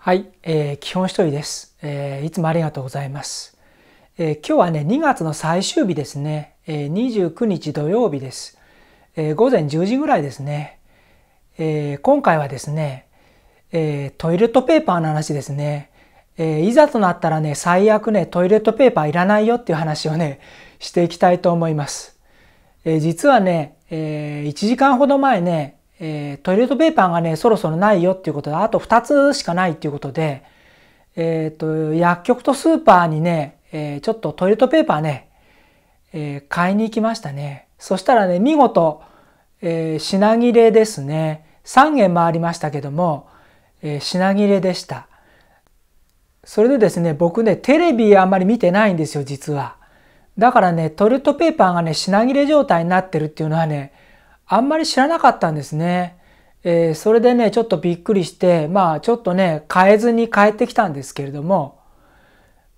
はい、えー、基本一人です、えー、いつもありがとうございます、えー、今日はね、2月の最終日ですね、えー、29日土曜日です、えー、午前10時ぐらいですね、えー、今回はですね、えー、トイレットペーパーの話ですね、えー、いざとなったらね、最悪ね、トイレットペーパーいらないよっていう話をね、していきたいと思います。えー、実はね、えー、1時間ほど前ね、えー、トイレットペーパーがね、そろそろないよっていうことで、あと2つしかないっていうことで、えっ、ー、と、薬局とスーパーにね、えー、ちょっとトイレットペーパーね、え買いに行きましたね。そしたらね、見事、え品切れですね。3軒回りましたけども、え品切れでした。それでですね、僕ね、テレビあんまり見てないんですよ、実は。だからね、トイレットペーパーがね、品切れ状態になってるっていうのはね、あんまり知らなかったんですね。えー、それでね、ちょっとびっくりして、まあちょっとね、変えずに帰ってきたんですけれども、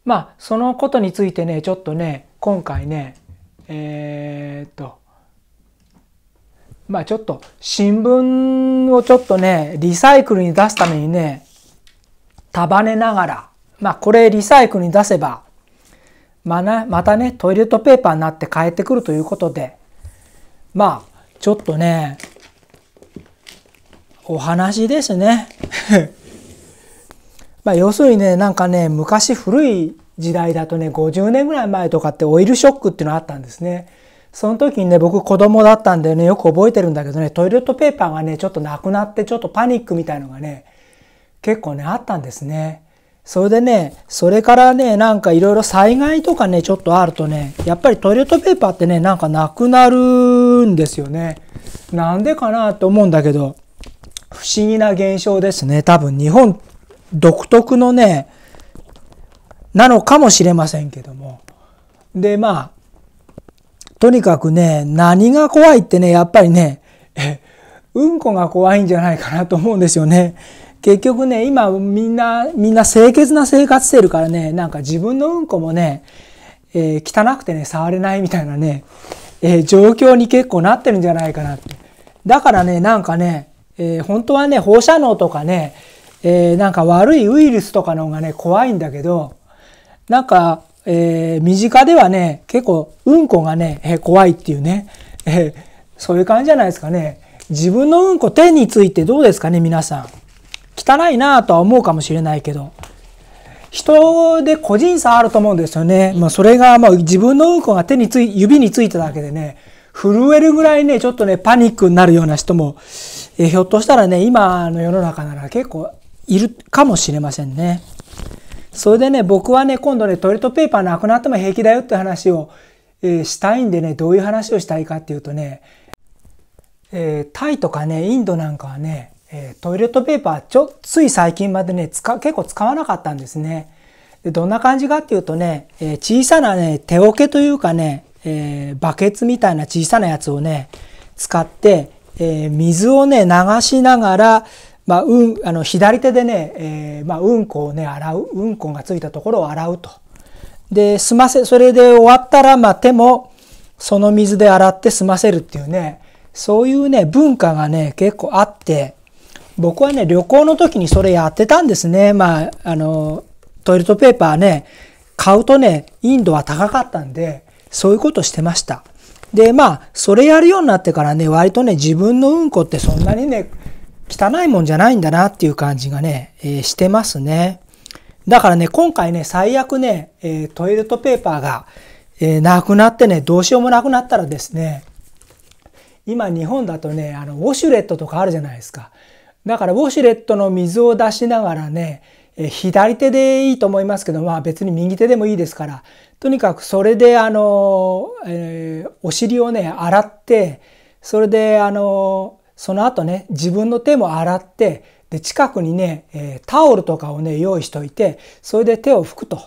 まあそのことについてね、ちょっとね、今回ね、えー、っと、まあちょっと新聞をちょっとね、リサイクルに出すためにね、束ねながら、まあこれリサイクルに出せば、まあ、またね、トイレットペーパーになって変えてくるということで、まあちょっとね、お話ですね。まあ要するにね、なんかね、昔古い時代だとね、50年ぐらい前とかってオイルショックっていうのあったんですね。その時にね、僕子供だったんでね、よく覚えてるんだけどね、トイレットペーパーがね、ちょっとなくなって、ちょっとパニックみたいのがね、結構ね、あったんですね。それでね、それからね、なんかいろいろ災害とかね、ちょっとあるとね、やっぱりトイレットペーパーってね、なんかなくなるんですよね。なんでかなと思うんだけど、不思議な現象ですね。多分日本独特のね、なのかもしれませんけども。で、まあ、とにかくね、何が怖いってね、やっぱりね、うんこが怖いんじゃないかなと思うんですよね。結局ね、今みんな、みんな清潔な生活してるからね、なんか自分のうんこもね、えー、汚くてね、触れないみたいなね、えー、状況に結構なってるんじゃないかなって。だからね、なんかね、えー、本当はね、放射能とかね、えなんか悪いウイルスとかの方がね、怖いんだけど、なんか、え身近ではね、結構、うんこがね、え怖いっていうね、えそういう感じじゃないですかね。自分のうんこ手についてどうですかね、皆さん。汚いなとは思うかもしれないけど、人で個人差あると思うんですよね。まあ、それが、まあ、自分のうんこが手につい、指についただけでね、震えるぐらいね、ちょっとね、パニックになるような人も、えひょっとしたらね、今の世の中なら結構いるかもしれませんね。それでね、僕はね、今度ね、トイレットペーパーなくなっても平気だよって話を、えー、したいんでね、どういう話をしたいかっていうとね、えー、タイとかね、インドなんかはね、えー、トイレットペーパーちょ、つい最近までね、使、結構使わなかったんですね。でどんな感じかっていうとね、えー、小さなね、手桶というかね、えー、バケツみたいな小さなやつをね、使って、えー、水をね、流しながら、まあ、うん、あの、左手でね、えー、まあ、うんこをね、洗う、うんこがついたところを洗うと。で、済ませ、それで終わったら、まあ、手も、その水で洗って済ませるっていうね、そういうね、文化がね、結構あって、僕はね、旅行の時にそれやってたんですね。まあ、あの、トイレットペーパーね、買うとね、インドは高かったんで、そういうことしてました。で、まあ、それやるようになってからね、割とね、自分のうんこってそんなにね、汚いもんじゃないんだなっていう感じがね、えー、してますね。だからね、今回ね、最悪ね、えー、トイレットペーパーが、えー、なくなってね、どうしようもなくなったらですね、今日本だとね、あの、ウォシュレットとかあるじゃないですか。だからウォシュレットの水を出しながらね、左手でいいと思いますけど、まあ別に右手でもいいですから、とにかくそれであの、えー、お尻をね、洗って、それであの、その後ね、自分の手も洗って、で、近くにね、えタオルとかをね、用意しといて、それで手を拭くと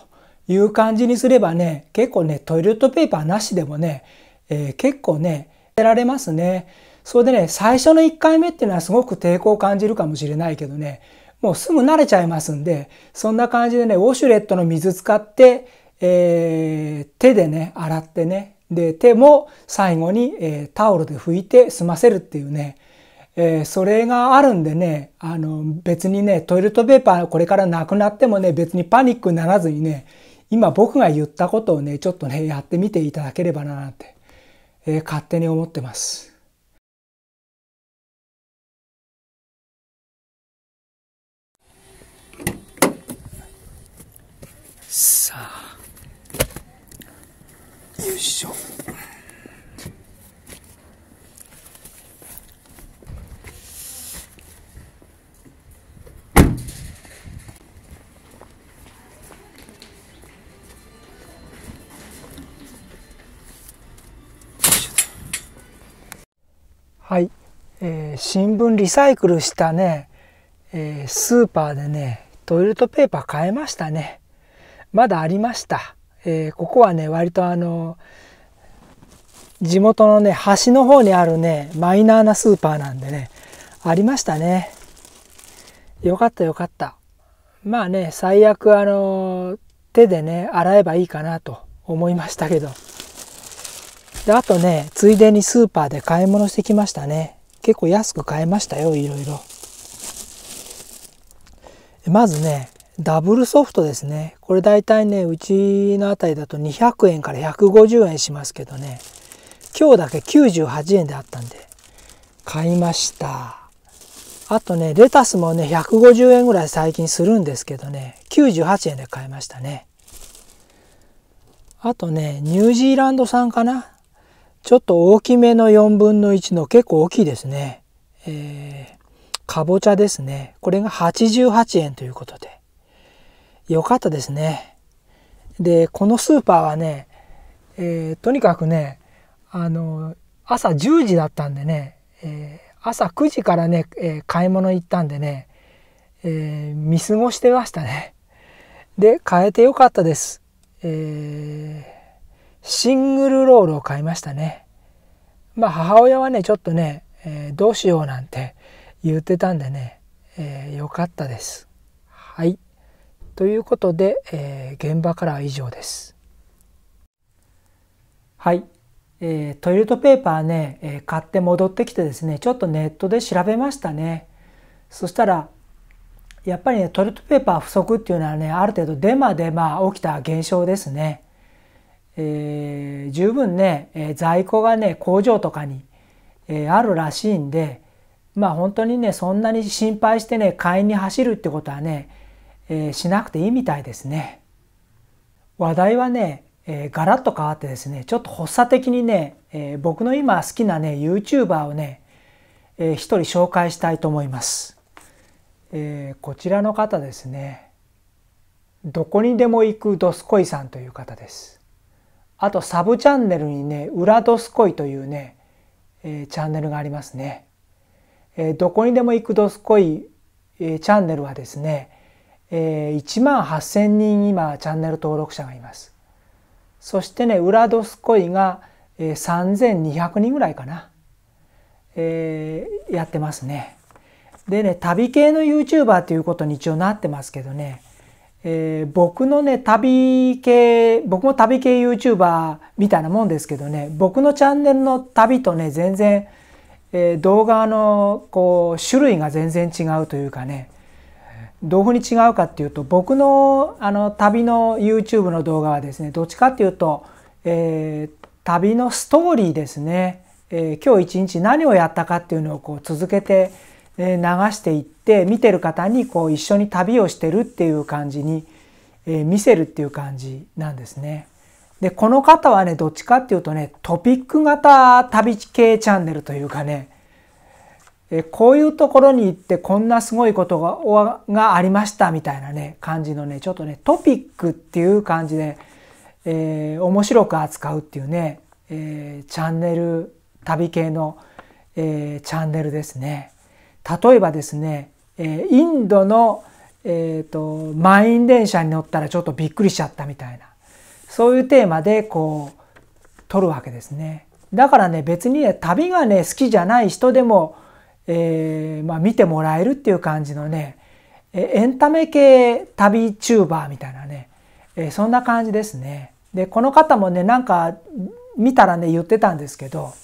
いう感じにすればね、結構ね、トイレットペーパーなしでもね、えー、結構ね、やられますね。それでね、最初の1回目っていうのはすごく抵抗を感じるかもしれないけどね、もうすぐ慣れちゃいますんで、そんな感じでね、ウォシュレットの水使って、えー、手でね、洗ってね、で、手も最後に、えー、タオルで拭いて済ませるっていうね、えー、それがあるんでね、あの、別にね、トイレットペーパーこれからなくなってもね、別にパニックにならずにね、今僕が言ったことをね、ちょっとね、やってみていただければななんて、えー、勝手に思ってます。さあよいしょはい、えー、新聞リサイクルしたね、えー、スーパーでねトイレットペーパー買えましたね。まだありました。えー、ここはね割とあの地元のね端の方にあるねマイナーなスーパーなんでねありましたねよかったよかったまあね最悪あの手でね洗えばいいかなと思いましたけどであとねついでにスーパーで買い物してきましたね結構安く買えましたよいろいろまずねダブルソフトですね。これ大体ね、うちのあたりだと200円から150円しますけどね、今日だけ98円であったんで、買いました。あとね、レタスもね、150円ぐらい最近するんですけどね、98円で買いましたね。あとね、ニュージーランド産かな。ちょっと大きめの4分の1の結構大きいですね。えー、かぼちゃですね。これが88円ということで。良かったですね。で、このスーパーはね、えー、とにかくね、あの、朝10時だったんでね、えー、朝9時からね、えー、買い物行ったんでね、え見過ごしてましたね。で、買えてよかったです。えシングルロールを買いましたね。まあ母親はね、ちょっとね、えどうしようなんて言ってたんでね、えー、よかったです。はい。ということで、えー、現場からは以上です。はい、えー、トイレットペーパーね、えー、買って戻ってきてですねちょっとネットで調べましたね。そしたらやっぱりねトイレットペーパー不足っていうのはねある程度デマまあ起きた現象ですね。えー、十分ね、えー、在庫がね工場とかに、えー、あるらしいんでまあ本当にねそんなに心配してね買いに走るってことはねえー、しなくていいみたいですね。話題はね、えー、ガラッと変わってですねちょっと発作的にね、えー、僕の今好きなね YouTuber をね、えー、一人紹介したいと思います。えー、こちらの方ですねどこにでも行くドスコイさんという方です。あとサブチャンネルにね裏ドスコイというね、えー、チャンネルがありますね。えー、どこにでも行くドスコイ、えー、チャンネルはですねえー、1万8,000人今チャンネル登録者がいます。そしてね、ウラドスコイが、えー、3200人ぐらいかな、えー、やってますね。でね、旅系の YouTuber ということに一応なってますけどね、えー、僕のね、旅系、僕も旅系 YouTuber みたいなもんですけどね、僕のチャンネルの旅とね、全然、えー、動画のこう種類が全然違うというかね、どういうふうに違うかっていうと僕のあの旅の YouTube の動画はですねどっちかっていうと、えー、旅のストーリーですね、えー、今日一日何をやったかっていうのをこう続けて、え流していって見てる方にこう一緒に旅をしてるっていう感じに、えー、見せるっていう感じなんですね。でこの方はねどっちかっていうとねトピック型旅系チャンネルというかねこういうところに行ってこんなすごいことががありましたみたいなね感じのねちょっとねトピックっていう感じで、えー、面白く扱うっていうね、えー、チャンネル旅系の、えー、チャンネルですね。例えばですね、えインドの、えーと満員電車に乗ったらちょっとびっくりしちゃったみたいなそういうテーマでこう撮るわけですね。だからね別にね旅がね好きじゃない人でもえー、まあ、見てもらえるっていう感じのねエンタメ系旅チューバーみたいなね、えー、そんな感じですね。でこの方もねなんか見たらね言ってたんですけど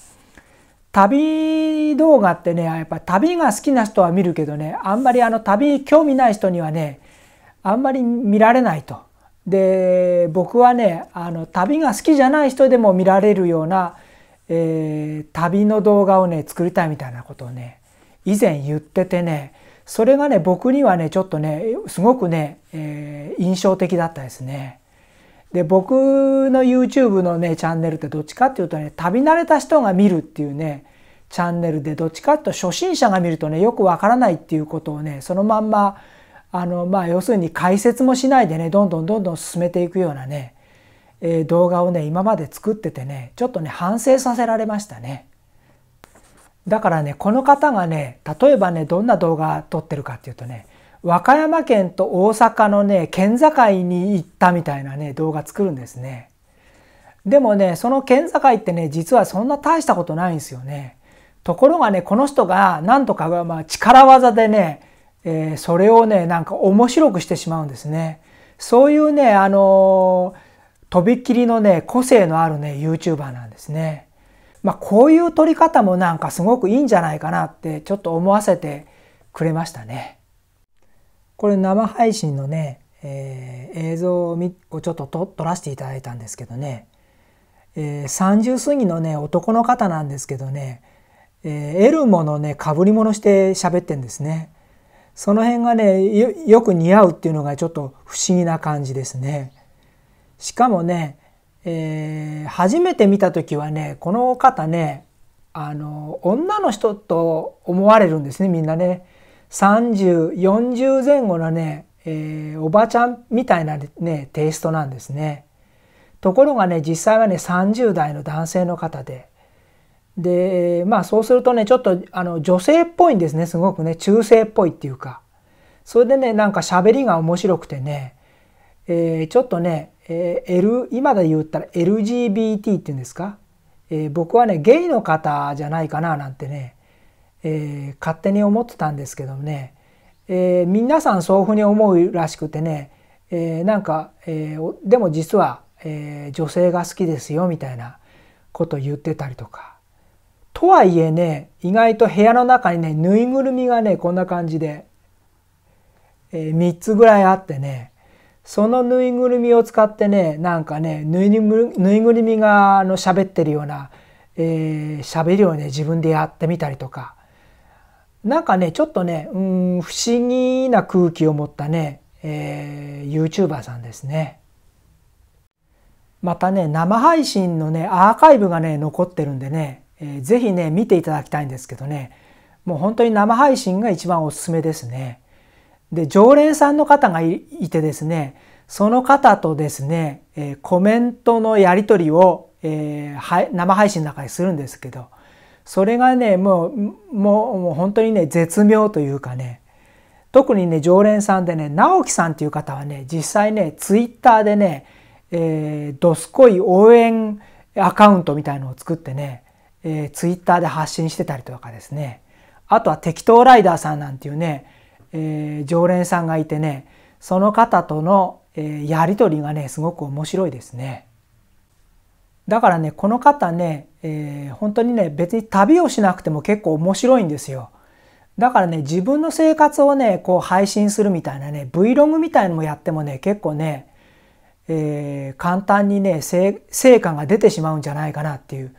旅動画ってねやっぱ旅が好きな人は見るけどねあんまりあの旅興味ない人にはねあんまり見られないと。で僕はねあの旅が好きじゃない人でも見られるような、えー、旅の動画をね作りたいみたいなことをね以前言っててねそれがね僕にはねちょっとねすごくね、えー、印象的だったですね。で僕の YouTube のねチャンネルってどっちかっていうとね旅慣れた人が見るっていうねチャンネルでどっちかっていうと初心者が見るとねよくわからないっていうことをねそのまんまあのまあ要するに解説もしないでねどんどんどんどん進めていくようなね、えー、動画をね今まで作っててねちょっとね反省させられましたね。だからねこの方がね例えばねどんな動画撮ってるかっていうとね和歌山県と大阪のね県境に行ったみたいなね動画作るんですねでもねその県境ってね実はそんな大したことないんですよねところがねこの人がなんとか、まあ、力技でね、えー、それをねなんか面白くしてしまうんですねそういうねあのー、とびっきりのね個性のあるね YouTuber なんですねまあ、こういう撮り方もなんかすごくいいんじゃないかなってちょっと思わせてくれましたね。これ生配信のね、えー、映像をちょっと撮らせていただいたんですけどね、えー、30過ぎのね男の方なんですけどね、えー、エルモのねかぶり物して喋ってんですね。その辺がねよく似合うっていうのがちょっと不思議な感じですね。しかもねえー、初めて見た時はねこの方ねあの女の人と思われるんですねみんなね3040前後のね、えー、おばちゃんみたいなねテイストなんですねところがね実際はね30代の男性の方ででまあそうするとねちょっとあの女性っぽいんですねすごくね中性っぽいっていうかそれでねなんか喋りが面白くてね、えー、ちょっとねえー、L 今で言ったら LGBT っていうんですか、えー、僕はねゲイの方じゃないかななんてね、えー、勝手に思ってたんですけどもね、えー、皆さんそういうふうに思うらしくてね、えー、なんか、えー、でも実は、えー、女性が好きですよみたいなこと言ってたりとか。とはいえね意外と部屋の中にねぬいぐるみがねこんな感じで、えー、3つぐらいあってねそのぬいぐるみを使ってねなんかねぬいぐるみがあの喋ってるようなえー、喋りをね自分でやってみたりとかなんかねちょっとねうん不思議な空気を持ったね、えー、YouTuber さんですね。またね生配信のねアーカイブがね残ってるんでね、えー、ぜひね見ていただきたいんですけどねもう本当に生配信が一番おすすめですね。で、常連さんの方がいてですね、その方とですね、えコメントのやり取りを、え生配信の中にするんですけど、それがね、もう、もう、もう本当にね、絶妙というかね、特にね、常連さんでね、直樹さんっていう方はね、実際ね、ツイッターでね、えー、どすこい応援アカウントみたいのを作ってね、えー、ツイッターで発信してたりとかですね、あとは適当ライダーさんなんていうね、えー、常連さんがいてねその方との、えー、やり取りがねすごく面白いですね。だからねこの方ね、えー、本当にね別に旅をしなくても結構面白いんですよ。だからね自分の生活をねこう配信するみたいなね Vlog みたいのもやってもね結構ね、えー、簡単にね成果が出てしまうんじゃないかなっていう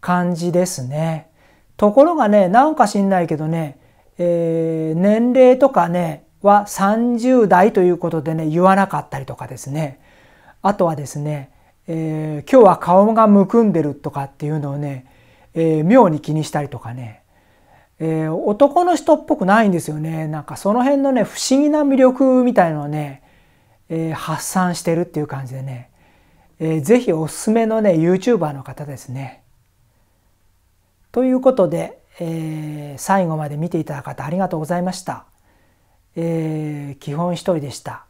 感じですね。ところがねなんか知んないけどねえー、年齢とかねは30代ということでね言わなかったりとかですねあとはですね、えー、今日は顔がむくんでるとかっていうのをね、えー、妙に気にしたりとかね、えー、男の人っぽくないんですよねなんかその辺のね不思議な魅力みたいのをね、え発散してるっていう感じでね、えー、ぜひおすすめのね YouTuber の方ですね。ということでえー、最後まで見ていただく方ありがとうございました。えー、基本一人でした。